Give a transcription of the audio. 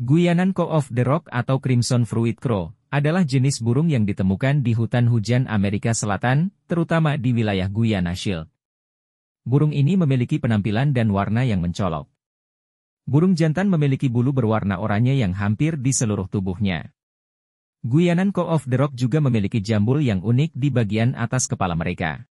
Guyanan Co of the Rock atau Crimson Fruit Crow adalah jenis burung yang ditemukan di hutan hujan Amerika Selatan, terutama di wilayah Guyana Shield. Burung ini memiliki penampilan dan warna yang mencolok. Burung jantan memiliki bulu berwarna oranye yang hampir di seluruh tubuhnya. Guyanan Co of the Rock juga memiliki jambul yang unik di bagian atas kepala mereka.